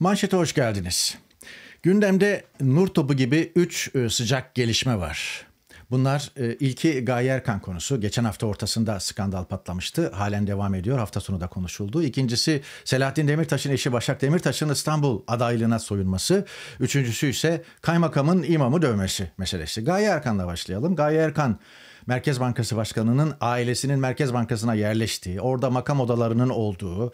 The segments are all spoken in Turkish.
Manşete hoş geldiniz. Gündemde nur topu gibi 3 e, sıcak gelişme var. Bunlar e, ilki Gaye Erkan konusu. Geçen hafta ortasında skandal patlamıştı. Halen devam ediyor. Hafta sonu da konuşuldu. İkincisi Selahattin Demirtaş'ın eşi Başak Demirtaş'ın İstanbul adaylığına soyunması. Üçüncüsü ise kaymakamın imamı dövmesi meselesi. Gaye Erkan'la başlayalım. Gaye Erkan Merkez Bankası Başkanı'nın ailesinin Merkez Bankası'na yerleştiği, orada makam odalarının olduğu,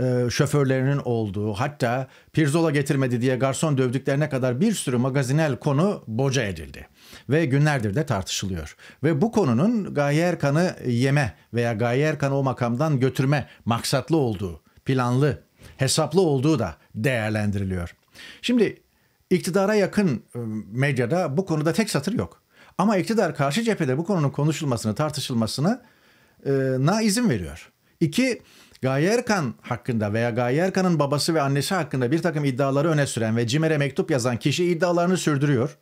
e, şoförlerinin olduğu hatta pirzola getirmedi diye garson dövdüklerine kadar bir sürü magazinel konu boca edildi. Ve günlerdir de tartışılıyor. Ve bu konunun Gaye Erkan'ı yeme veya Gaye Erkan'ı o makamdan götürme maksatlı olduğu, planlı, hesaplı olduğu da değerlendiriliyor. Şimdi iktidara yakın e, medyada bu konuda tek satır yok. Ama iktidar karşı cephede bu konunun konuşulmasını, tartışılmasını e, na izin veriyor. İki, Gaye Erkan hakkında veya Gaye Erkan'ın babası ve annesi hakkında bir takım iddiaları öne süren ve Cimer’e mektup yazan kişi iddialarını sürdürüyor.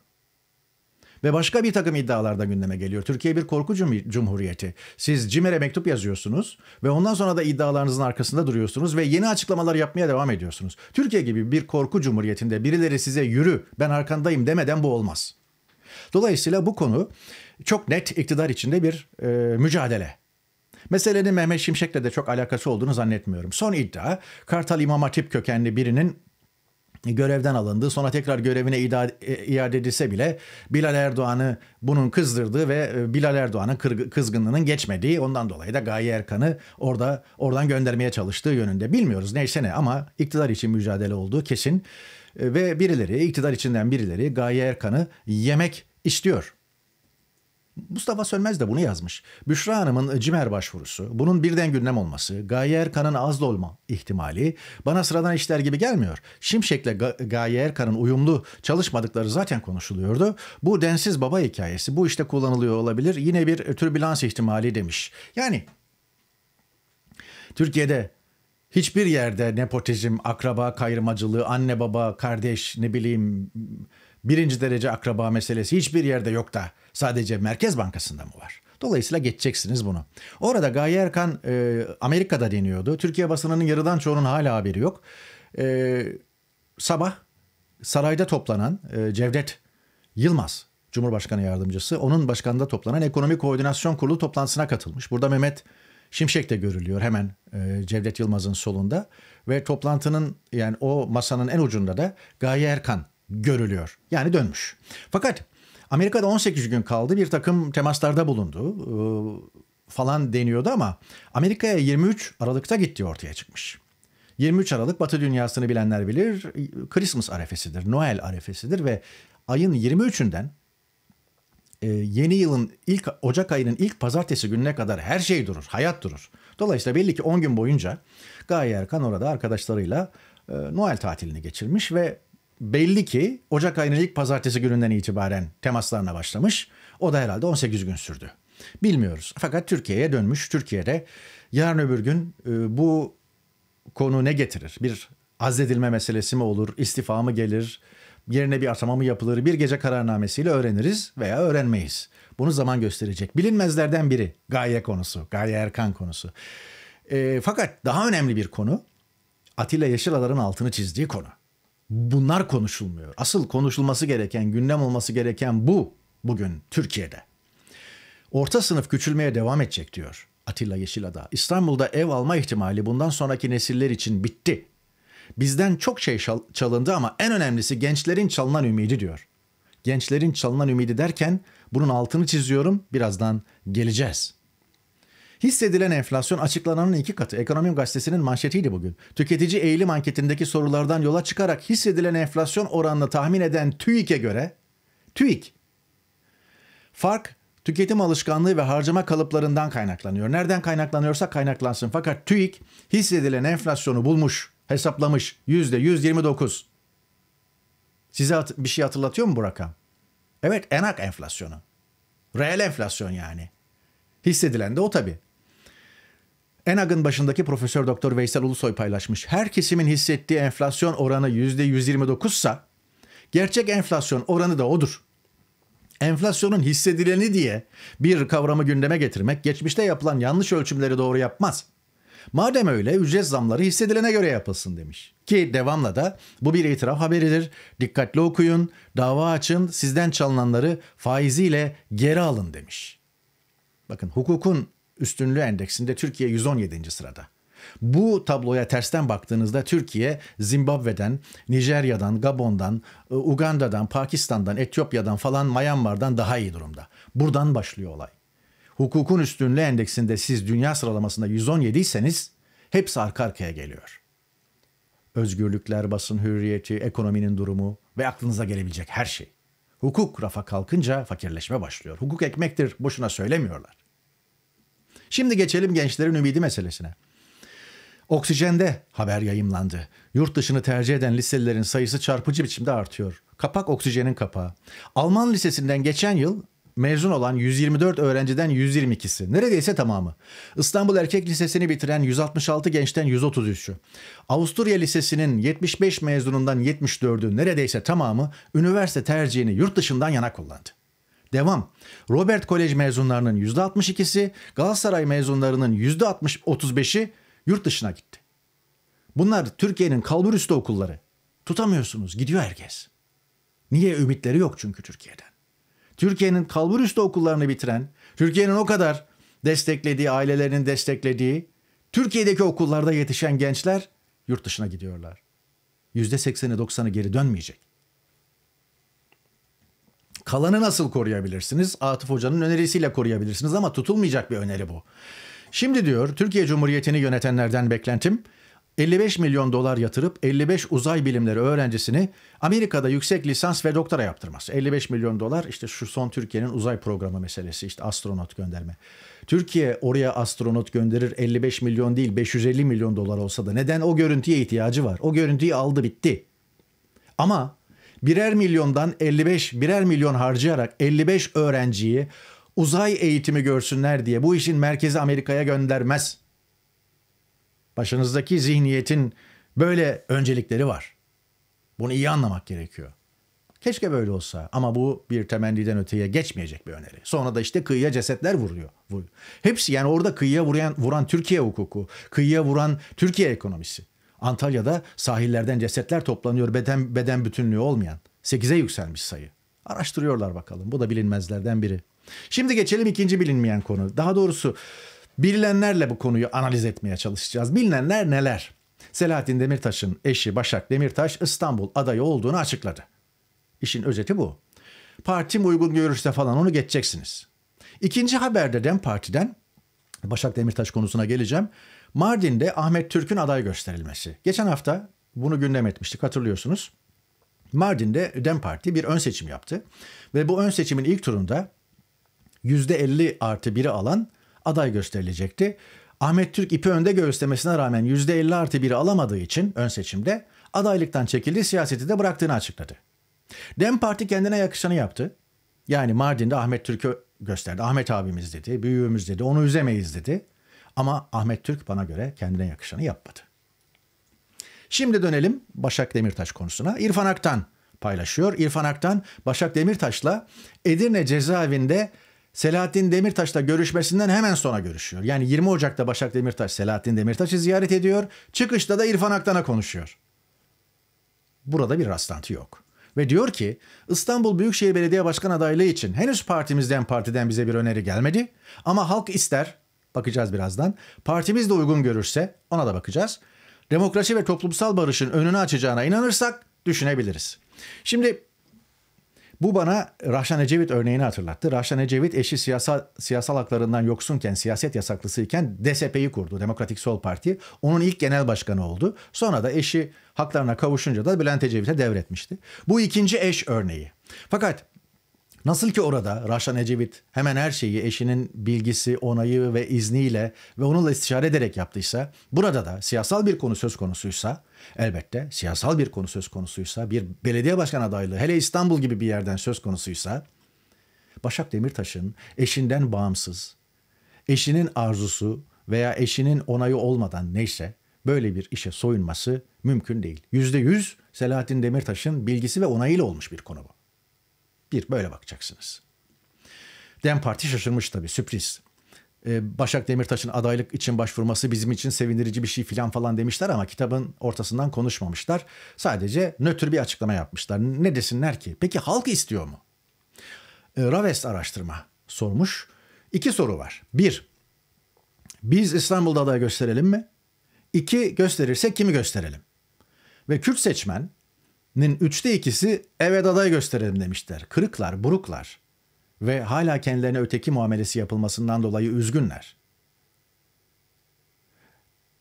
Ve başka bir takım iddialarda gündeme geliyor. Türkiye bir korku cumhuriyeti. Siz Cimer’e mektup yazıyorsunuz ve ondan sonra da iddialarınızın arkasında duruyorsunuz ve yeni açıklamalar yapmaya devam ediyorsunuz. Türkiye gibi bir korku cumhuriyetinde birileri size yürü ben arkandayım demeden bu olmaz. Dolayısıyla bu konu çok net iktidar içinde bir e, mücadele. Meselenin Mehmet Şimşek'le de çok alakası olduğunu zannetmiyorum. Son iddia Kartal İmam Hatip kökenli birinin görevden alındığı, Sonra tekrar görevine e, iade edilse bile Bilal Erdoğan'ı bunun kızdırdığı ve e, Bilal Erdoğan'ın kızgınlığının geçmediği ondan dolayı da Gaye Erkan'ı orada oradan göndermeye çalıştığı yönünde. Bilmiyoruz neyse ne ama iktidar için mücadele olduğu kesin e, ve birileri iktidar içinden birileri Gaye Erkan'ı yemek istiyor. Mustafa Sönmez de bunu yazmış. Büşra Hanım'ın CİMER başvurusu, bunun birden gündem olması, Gaye Erkan'ın az dolma ihtimali bana sıradan işler gibi gelmiyor. Şimşek'le Gaye Erkan'ın uyumlu çalışmadıkları zaten konuşuluyordu. Bu densiz baba hikayesi bu işte kullanılıyor olabilir. Yine bir türbülans ihtimali demiş. Yani Türkiye'de hiçbir yerde nepotizm, akraba kayırmacılığı, anne baba, kardeş ne bileyim birinci derece akraba meselesi hiçbir yerde yok da sadece Merkez Bankası'nda mı var? Dolayısıyla geçeceksiniz bunu. Orada Gaye Erkan e, Amerika'da deniyordu. Türkiye basınının yarıdan çoğunun hala haberi yok. E, sabah sarayda toplanan e, Cevdet Yılmaz Cumhurbaşkanı yardımcısı onun başkanında toplanan Ekonomi Koordinasyon Kurulu toplantısına katılmış. Burada Mehmet Şimşek de görülüyor hemen e, Cevdet Yılmaz'ın solunda ve toplantının yani o masanın en ucunda da Gaye Erkan görülüyor. Yani dönmüş. Fakat Amerika'da 18 gün kaldı bir takım temaslarda bulundu e, falan deniyordu ama Amerika'ya 23 Aralık'ta gitti ortaya çıkmış. 23 Aralık Batı dünyasını bilenler bilir Christmas arefesidir, Noel arefesidir ve ayın 23'ünden e, yeni yılın ilk Ocak ayının ilk pazartesi gününe kadar her şey durur, hayat durur. Dolayısıyla belli ki 10 gün boyunca Gaye Erkan orada arkadaşlarıyla e, Noel tatilini geçirmiş ve belli ki Ocak ayının ilk pazartesi gününden itibaren temaslarına başlamış. O da herhalde 18 gün sürdü. Bilmiyoruz. Fakat Türkiye'ye dönmüş. Türkiye'de yarın öbür gün e, bu konu ne getirir? Bir azledilme meselesi mi olur? İstifa mı gelir? Yerine bir atama mı yapılır? Bir gece kararnamesiyle öğreniriz veya öğrenmeyiz. Bunu zaman gösterecek. Bilinmezlerden biri Gaye konusu, Gaye Erkan konusu. E, fakat daha önemli bir konu Atilla Yeşilalar'ın altını çizdiği konu. Bunlar konuşulmuyor. Asıl konuşulması gereken, gündem olması gereken bu bugün Türkiye'de. Orta sınıf küçülmeye devam edecek diyor Atilla Yeşilada. İstanbul'da ev alma ihtimali bundan sonraki nesiller için bitti. Bizden çok şey çalındı ama en önemlisi gençlerin çalınan ümidi diyor. Gençlerin çalınan ümidi derken bunun altını çiziyorum. Birazdan geleceğiz. Hissedilen enflasyon açıklananın iki katı. Ekonomi Gazetesi'nin manşetiydi bugün. Tüketici eğilim anketindeki sorulardan yola çıkarak hissedilen enflasyon oranını tahmin eden TÜİK'e göre TÜİK fark tüketim alışkanlığı ve harcama kalıplarından kaynaklanıyor. Nereden kaynaklanıyorsa kaynaklansın. Fakat TÜİK hissedilen enflasyonu bulmuş, hesaplamış. Yüzde 129. Size bir şey hatırlatıyor mu bu rakam? Evet enak enflasyonu. Reel enflasyon yani. Hissedilen de o tabii. Enag'ın başındaki Profesör Doktor Veysel Ulusoy paylaşmış. Her kesimin hissettiği enflasyon oranı %129 sa gerçek enflasyon oranı da odur. Enflasyonun hissedileni diye bir kavramı gündeme getirmek geçmişte yapılan yanlış ölçümleri doğru yapmaz. Madem öyle ücret zamları hissedilene göre yapılsın demiş. Ki devamla da bu bir itiraf haberidir. Dikkatli okuyun, dava açın, sizden çalınanları faiziyle geri alın demiş. Bakın hukukun üstünlüğü endeksinde Türkiye 117. sırada. Bu tabloya tersten baktığınızda Türkiye Zimbabwe'den, Nijerya'dan, Gabon'dan, e, Uganda'dan, Pakistan'dan, Etiyopya'dan falan Myanmar'dan daha iyi durumda. Buradan başlıyor olay. Hukukun üstünlüğü endeksinde siz dünya sıralamasında 117 iseniz hepsi arka arkaya geliyor. Özgürlükler, basın hürriyeti, ekonominin durumu ve aklınıza gelebilecek her şey. Hukuk rafa kalkınca fakirleşme başlıyor. Hukuk ekmektir, boşuna söylemiyorlar. Şimdi geçelim gençlerin ümidi meselesine. Oksijende haber yayımlandı. Yurt dışını tercih eden liselilerin sayısı çarpıcı biçimde artıyor. Kapak oksijenin kapağı. Alman lisesinden geçen yıl mezun olan 124 öğrenciden 122'si, neredeyse tamamı. İstanbul Erkek Lisesi'ni bitiren 166 gençten 133'ü. Avusturya Lisesi'nin 75 mezunundan 74'ü, neredeyse tamamı üniversite tercihini yurt dışından yana kullandı. Devam. Robert Kolej mezunlarının %62'si, Galatasaray mezunlarının %35'i yurt dışına gitti. Bunlar Türkiye'nin kalbur üstü okulları. Tutamıyorsunuz, gidiyor herkes. Niye ümitleri yok çünkü Türkiye'den. Türkiye'nin kalbur üstü okullarını bitiren, Türkiye'nin o kadar desteklediği, ailelerinin desteklediği, Türkiye'deki okullarda yetişen gençler yurt dışına gidiyorlar. %80'i 90'ı geri dönmeyecek. Kalanı nasıl koruyabilirsiniz? Atıf Hoca'nın önerisiyle koruyabilirsiniz ama tutulmayacak bir öneri bu. Şimdi diyor Türkiye Cumhuriyeti'ni yönetenlerden beklentim 55 milyon dolar yatırıp 55 uzay bilimleri öğrencisini Amerika'da yüksek lisans ve doktora yaptırması. 55 milyon dolar işte şu son Türkiye'nin uzay programı meselesi işte astronot gönderme. Türkiye oraya astronot gönderir 55 milyon değil 550 milyon dolar olsa da neden o görüntüye ihtiyacı var? O görüntüyü aldı bitti. Ama birer milyondan 55 birer milyon harcayarak 55 öğrenciyi uzay eğitimi görsünler diye bu işin merkezi Amerika'ya göndermez. Başınızdaki zihniyetin böyle öncelikleri var. Bunu iyi anlamak gerekiyor. Keşke böyle olsa ama bu bir temenniden öteye geçmeyecek bir öneri. Sonra da işte kıyıya cesetler vuruyor. Hepsi yani orada kıyıya vuran, vuran Türkiye hukuku, kıyıya vuran Türkiye ekonomisi. Antalya'da sahillerden cesetler toplanıyor beden beden bütünlüğü olmayan. 8'e yükselmiş sayı. Araştırıyorlar bakalım. Bu da bilinmezlerden biri. Şimdi geçelim ikinci bilinmeyen konu. Daha doğrusu bilinenlerle bu konuyu analiz etmeye çalışacağız. Bilinenler neler? Selahattin Demirtaş'ın eşi Başak Demirtaş İstanbul adayı olduğunu açıkladı. İşin özeti bu. Partim uygun görürse falan onu geçeceksiniz. İkinci haberde DEM Parti'den Başak Demirtaş konusuna geleceğim. Mardin'de Ahmet Türk'ün aday gösterilmesi. Geçen hafta bunu gündem etmiştik hatırlıyorsunuz. Mardin'de Dem Parti bir ön seçim yaptı ve bu ön seçimin ilk turunda %50 artı 1'i alan aday gösterilecekti. Ahmet Türk ipi önde göstermesine rağmen %50 artı 1'i alamadığı için ön seçimde adaylıktan çekildi, siyaseti de bıraktığını açıkladı. Dem Parti kendine yakışanı yaptı. Yani Mardin'de Ahmet Türk'ü gösterdi. Ahmet abimiz dedi, büyüğümüz dedi, onu üzemeyiz dedi. Ama Ahmet Türk bana göre kendine yakışanı yapmadı. Şimdi dönelim Başak Demirtaş konusuna. İrfan Aktan paylaşıyor. İrfan Aktan Başak Demirtaş'la Edirne cezaevinde Selahattin Demirtaş'la görüşmesinden hemen sonra görüşüyor. Yani 20 Ocak'ta Başak Demirtaş Selahattin Demirtaş'ı ziyaret ediyor. Çıkışta da İrfan Aktan'a konuşuyor. Burada bir rastlantı yok. Ve diyor ki İstanbul Büyükşehir Belediye Başkan adaylığı için henüz partimizden partiden bize bir öneri gelmedi. Ama halk ister Bakacağız birazdan. Partimiz de uygun görürse ona da bakacağız. Demokrasi ve toplumsal barışın önünü açacağına inanırsak düşünebiliriz. Şimdi bu bana Rahşan Ecevit örneğini hatırlattı. Rahşan Ecevit eşi siyasal, siyasal haklarından yoksunken, siyaset yasaklısıyken DSP'yi kurdu. Demokratik Sol Parti. Onun ilk genel başkanı oldu. Sonra da eşi haklarına kavuşunca da Bülent Ecevit'e devretmişti. Bu ikinci eş örneği. Fakat Nasıl ki orada Raşan Ecevit hemen her şeyi eşinin bilgisi, onayı ve izniyle ve onunla istişare ederek yaptıysa, burada da siyasal bir konu söz konusuysa, elbette siyasal bir konu söz konusuysa, bir belediye başkan adaylığı hele İstanbul gibi bir yerden söz konusuysa, Başak Demirtaş'ın eşinden bağımsız, eşinin arzusu veya eşinin onayı olmadan neyse böyle bir işe soyunması mümkün değil. Yüzde yüz Selahattin Demirtaş'ın bilgisi ve onayıyla olmuş bir konu bu. Bir, böyle bakacaksınız. Dem Parti şaşırmış tabii, sürpriz. Ee, Başak Demirtaş'ın adaylık için başvurması bizim için sevindirici bir şey filan falan demişler ama kitabın ortasından konuşmamışlar. Sadece nötr bir açıklama yapmışlar. Ne desinler ki? Peki halk istiyor mu? Ee, araştırma sormuş. İki soru var. Bir, biz İstanbul'da aday gösterelim mi? İki, gösterirsek kimi gösterelim? Ve Kürt seçmen nin üçte ikisi evet aday gösterelim demişler. Kırıklar, buruklar ve hala kendilerine öteki muamelesi yapılmasından dolayı üzgünler.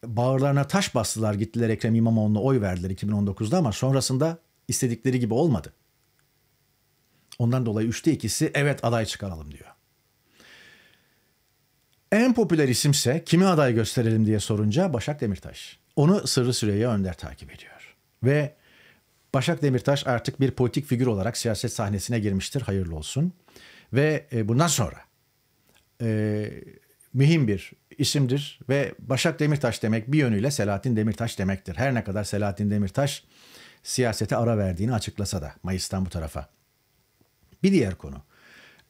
Bağırlarına taş bastılar gittiler Ekrem İmamoğlu'na oy verdiler 2019'da ama sonrasında istedikleri gibi olmadı. Ondan dolayı üçte ikisi evet aday çıkaralım diyor. En popüler isimse kimi aday gösterelim diye sorunca Başak Demirtaş. Onu Sırrı Süreyya Önder takip ediyor. Ve Başak Demirtaş artık bir politik figür olarak siyaset sahnesine girmiştir. Hayırlı olsun. Ve e, bundan sonra e, mühim bir isimdir ve Başak Demirtaş demek bir yönüyle Selahattin Demirtaş demektir. Her ne kadar Selahattin Demirtaş siyasete ara verdiğini açıklasa da Mayıs'tan bu tarafa. Bir diğer konu.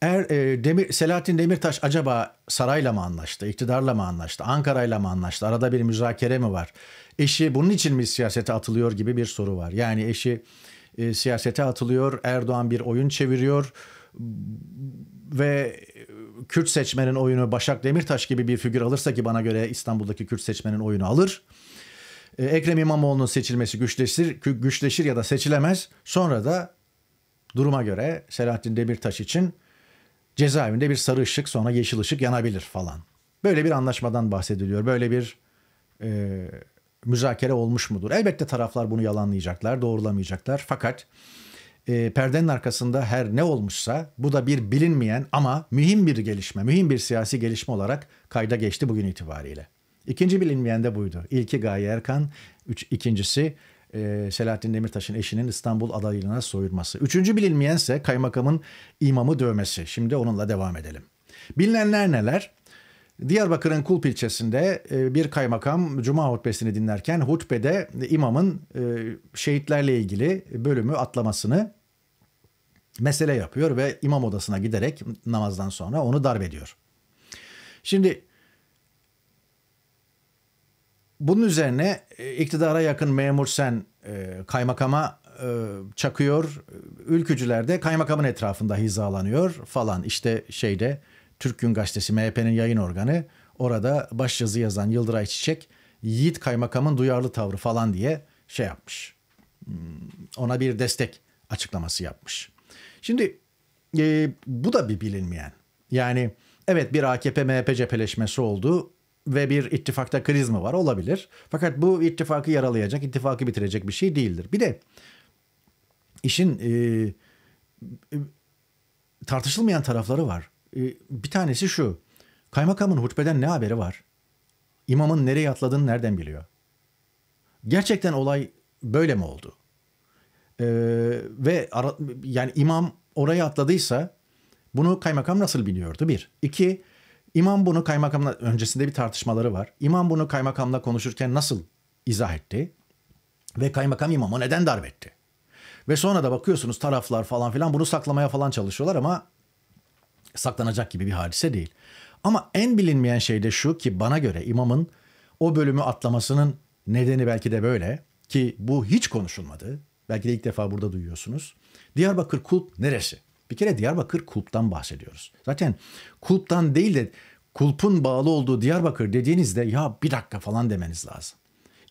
Er, e, Demir, Selahattin Demirtaş acaba sarayla mı anlaştı, iktidarla mı anlaştı, Ankara'yla mı anlaştı, arada bir müzakere mi var? Eşi bunun için mi siyasete atılıyor gibi bir soru var. Yani eşi e, siyasete atılıyor, Erdoğan bir oyun çeviriyor ve e, Kürt seçmenin oyunu Başak Demirtaş gibi bir figür alırsa ki bana göre İstanbul'daki Kürt seçmenin oyunu alır. E, Ekrem İmamoğlu'nun seçilmesi güçleşir, güçleşir ya da seçilemez. Sonra da duruma göre Selahattin Demirtaş için cezaevinde bir sarı ışık sonra yeşil ışık yanabilir falan. Böyle bir anlaşmadan bahsediliyor. Böyle bir e, müzakere olmuş mudur? Elbette taraflar bunu yalanlayacaklar, doğrulamayacaklar. Fakat e, perdenin arkasında her ne olmuşsa bu da bir bilinmeyen ama mühim bir gelişme, mühim bir siyasi gelişme olarak kayda geçti bugün itibariyle. İkinci bilinmeyen de buydu. İlki Gaye Erkan, üç, ikincisi e, Selahattin Demirtaş'ın eşinin İstanbul adaylığına soyulması. Üçüncü bilinmeyense kaymakamın imamı dövmesi. Şimdi onunla devam edelim. Bilinenler neler? Diyarbakır'ın Kulp ilçesinde e, bir kaymakam cuma hutbesini dinlerken hutbede imamın e, şehitlerle ilgili bölümü atlamasını mesele yapıyor ve imam odasına giderek namazdan sonra onu darp ediyor. Şimdi bunun üzerine e, iktidara yakın memur sen e, kaymakama e, çakıyor. Ülkücüler de kaymakamın etrafında hizalanıyor falan. İşte şeyde Türk Gün Gazetesi MHP'nin yayın organı orada başyazı yazan Yıldıray Çiçek Yiğit kaymakamın duyarlı tavrı falan diye şey yapmış. Hmm, ona bir destek açıklaması yapmış. Şimdi e, bu da bir bilinmeyen. Yani evet bir AKP MHP cepheleşmesi oldu ve bir ittifakta kriz mi var? Olabilir. Fakat bu ittifakı yaralayacak, ittifakı bitirecek bir şey değildir. Bir de işin e, e, tartışılmayan tarafları var. E, bir tanesi şu. Kaymakamın hutbeden ne haberi var? İmamın nereye atladığını nereden biliyor? Gerçekten olay böyle mi oldu? E, ve ara, yani imam oraya atladıysa bunu kaymakam nasıl biliyordu? Bir. İki. İmam bunu kaymakamla öncesinde bir tartışmaları var. İmam bunu kaymakamla konuşurken nasıl izah etti? Ve kaymakam imama neden darp etti? Ve sonra da bakıyorsunuz taraflar falan filan bunu saklamaya falan çalışıyorlar ama saklanacak gibi bir hadise değil. Ama en bilinmeyen şey de şu ki bana göre imamın o bölümü atlamasının nedeni belki de böyle ki bu hiç konuşulmadı. Belki de ilk defa burada duyuyorsunuz. Diyarbakır Kulp neresi? Bir kere Diyarbakır kulptan bahsediyoruz. Zaten kulptan değil de kulpun bağlı olduğu Diyarbakır dediğinizde ya bir dakika falan demeniz lazım.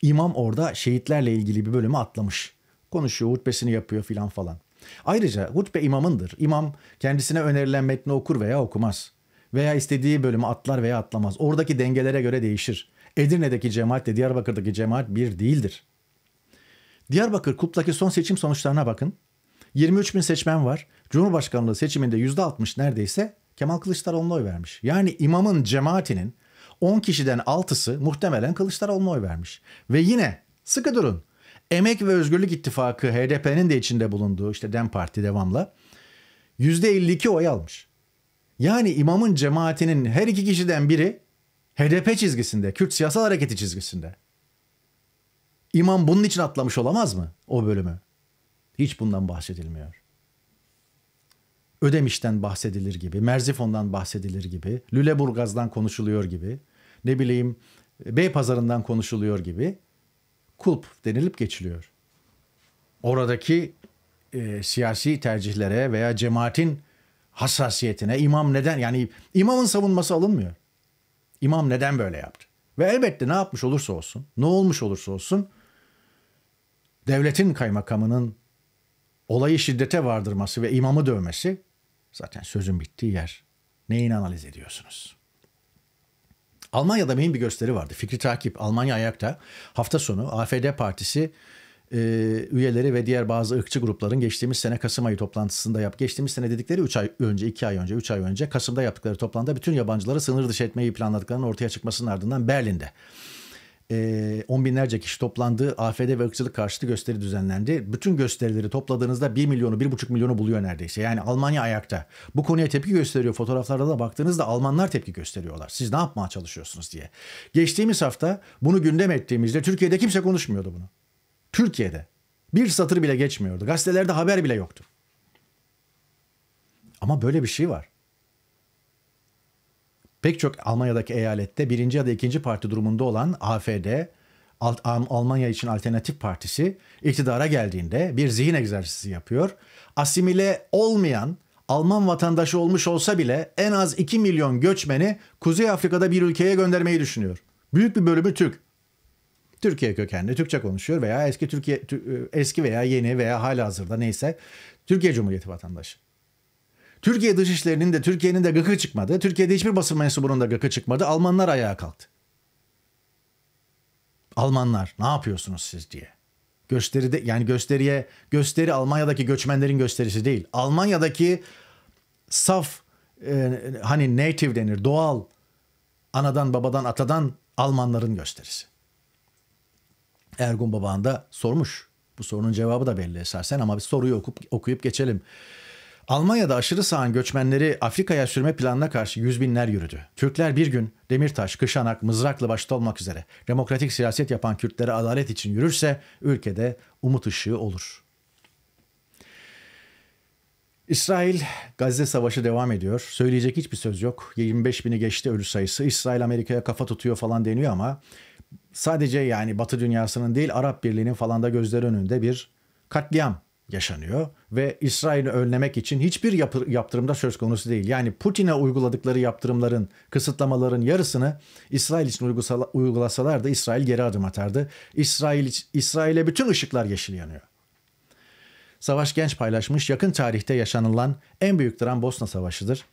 İmam orada şehitlerle ilgili bir bölümü atlamış. Konuşuyor, hutbesini yapıyor filan falan. Ayrıca hutbe imamındır. İmam kendisine önerilen metni okur veya okumaz. Veya istediği bölümü atlar veya atlamaz. Oradaki dengelere göre değişir. Edirne'deki cemaatle Diyarbakır'daki cemaat bir değildir. Diyarbakır kulptaki son seçim sonuçlarına bakın. 23 bin seçmen var. Cumhurbaşkanlığı seçiminde %60 neredeyse Kemal Kılıçdaroğlu'na oy vermiş. Yani imamın cemaatinin 10 kişiden 6'sı muhtemelen Kılıçdaroğlu'na oy vermiş. Ve yine sıkı durun. Emek ve Özgürlük İttifakı HDP'nin de içinde bulunduğu işte DEM Parti devamla %52 oy almış. Yani imamın cemaatinin her iki kişiden biri HDP çizgisinde, Kürt siyasal hareketi çizgisinde. İmam bunun için atlamış olamaz mı o bölümü? Hiç bundan bahsedilmiyor. Ödemiş'ten bahsedilir gibi, Merzifon'dan bahsedilir gibi, Lüleburgaz'dan konuşuluyor gibi, ne bileyim pazarından konuşuluyor gibi kulp denilip geçiliyor. Oradaki e, siyasi tercihlere veya cemaatin hassasiyetine imam neden yani imamın savunması alınmıyor. İmam neden böyle yaptı? Ve elbette ne yapmış olursa olsun, ne olmuş olursa olsun devletin kaymakamının olayı şiddete vardırması ve imamı dövmesi zaten sözün bittiği yer. Neyin analiz ediyorsunuz? Almanya'da mühim bir gösteri vardı. Fikri Takip, Almanya Ayakta. Hafta sonu AFD Partisi e, üyeleri ve diğer bazı ırkçı grupların geçtiğimiz sene Kasım ayı toplantısında yap. Geçtiğimiz sene dedikleri 3 ay önce, 2 ay önce, 3 ay önce Kasım'da yaptıkları toplantıda bütün yabancıları sınır dışı etmeyi planladıklarının ortaya çıkmasının ardından Berlin'de e, on binlerce kişi toplandığı AFD ve ırkçılık karşıtı gösteri düzenlendi. Bütün gösterileri topladığınızda 1 milyonu 1,5 milyonu buluyor neredeyse. Yani Almanya ayakta. Bu konuya tepki gösteriyor. Fotoğraflarda da baktığınızda Almanlar tepki gösteriyorlar. Siz ne yapmaya çalışıyorsunuz diye. Geçtiğimiz hafta bunu gündem ettiğimizde Türkiye'de kimse konuşmuyordu bunu. Türkiye'de. Bir satır bile geçmiyordu. Gazetelerde haber bile yoktu. Ama böyle bir şey var. Pek çok Almanya'daki eyalette birinci ya da ikinci parti durumunda olan AFD, Alt, Almanya için Alternatif Partisi iktidara geldiğinde bir zihin egzersizi yapıyor. Asimile olmayan Alman vatandaşı olmuş olsa bile en az 2 milyon göçmeni Kuzey Afrika'da bir ülkeye göndermeyi düşünüyor. Büyük bir bölümü Türk. Türkiye kökenli Türkçe konuşuyor veya eski Türkiye eski veya yeni veya hala hazırda neyse Türkiye Cumhuriyeti vatandaşı. Türkiye Dışişleri'nin de Türkiye'nin de gıkı çıkmadı. Türkiye'de hiçbir basın mensubunun da gıkı çıkmadı. Almanlar ayağa kalktı. Almanlar ne yapıyorsunuz siz diye. Gösteride yani gösteriye gösteri Almanya'daki göçmenlerin gösterisi değil. Almanya'daki saf e, hani native denir doğal anadan babadan atadan Almanların gösterisi. Ergun Babağan da sormuş. Bu sorunun cevabı da belli esasen ama bir soruyu okup, okuyup geçelim. Almanya'da aşırı sağan göçmenleri Afrika'ya sürme planına karşı yüz binler yürüdü. Türkler bir gün Demirtaş, Kışanak, mızrakla başta olmak üzere demokratik siyaset yapan Kürtlere adalet için yürürse ülkede umut ışığı olur. İsrail Gazze Savaşı devam ediyor. Söyleyecek hiçbir söz yok. 25 bini geçti ölü sayısı. İsrail Amerika'ya kafa tutuyor falan deniyor ama sadece yani Batı dünyasının değil Arap Birliği'nin falan da gözler önünde bir katliam yaşanıyor ve İsrail'i önlemek için hiçbir yapı, yaptırımda söz konusu değil. Yani Putin'e uyguladıkları yaptırımların, kısıtlamaların yarısını İsrail için uygusala, uygulasalar da İsrail geri adım atardı. İsrail İsrail'e bütün ışıklar yeşil yanıyor. Savaş Genç paylaşmış yakın tarihte yaşanılan en büyük dram Bosna Savaşı'dır.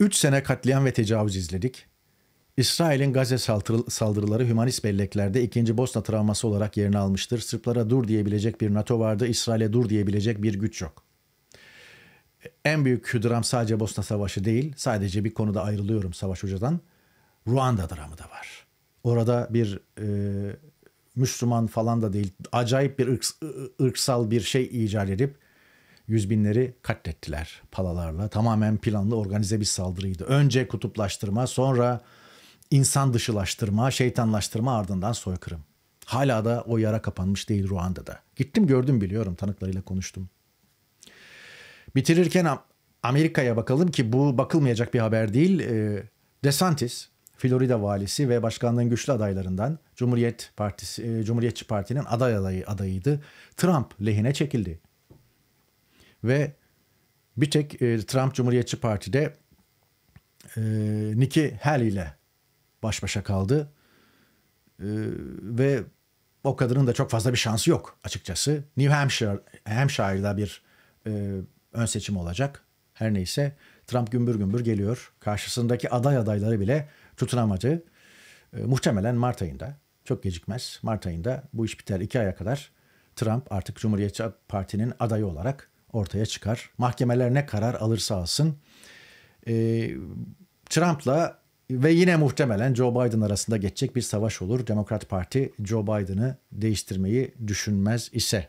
3 sene katliam ve tecavüz izledik. İsrail'in Gazze saldırıları hümanist belleklerde ikinci Bosna travması olarak yerini almıştır. Sırplara dur diyebilecek bir NATO vardı, İsrail'e dur diyebilecek bir güç yok. En büyük dram sadece Bosna Savaşı değil, sadece bir konuda ayrılıyorum Savaş Hoca'dan. Ruanda dramı da var. Orada bir e, Müslüman falan da değil, acayip bir ırks, ırksal bir şey icat edip yüz binleri katlettiler palalarla. Tamamen planlı organize bir saldırıydı. Önce kutuplaştırma, sonra insan dışılaştırma, şeytanlaştırma ardından soykırım. Hala da o yara kapanmış değil Ruanda'da. Gittim gördüm biliyorum tanıklarıyla konuştum. Bitirirken Amerika'ya bakalım ki bu bakılmayacak bir haber değil. Ee, DeSantis, Florida valisi ve başkanlığın güçlü adaylarından Cumhuriyet Partisi e, Cumhuriyetçi Parti'nin aday adayı adayıydı. Trump lehine çekildi. Ve bir tek e, Trump Cumhuriyetçi Parti'de e, Nikki Haley ile baş başa kaldı. Ee, ve o kadının da çok fazla bir şansı yok açıkçası. New Hampshire, Hampshire'da bir e, ön seçim olacak. Her neyse Trump gümbür gümbür geliyor. Karşısındaki aday adayları bile tutunamadı. E, muhtemelen Mart ayında çok gecikmez. Mart ayında bu iş biter. iki aya kadar Trump artık Cumhuriyetçi Parti'nin adayı olarak ortaya çıkar. Mahkemeler ne karar alırsa alsın. E, Trump'la ve yine muhtemelen Joe Biden arasında geçecek bir savaş olur. Demokrat Parti Joe Biden'ı değiştirmeyi düşünmez ise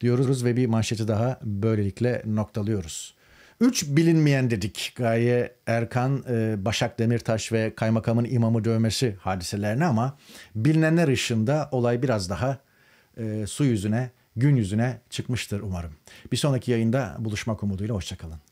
diyoruz ve bir manşeti daha böylelikle noktalıyoruz. Üç bilinmeyen dedik. Gaye Erkan, e, Başak Demirtaş ve kaymakamın imamı dövmesi hadiselerini ama bilinenler ışığında olay biraz daha e, su yüzüne, gün yüzüne çıkmıştır umarım. Bir sonraki yayında buluşmak umuduyla hoşçakalın.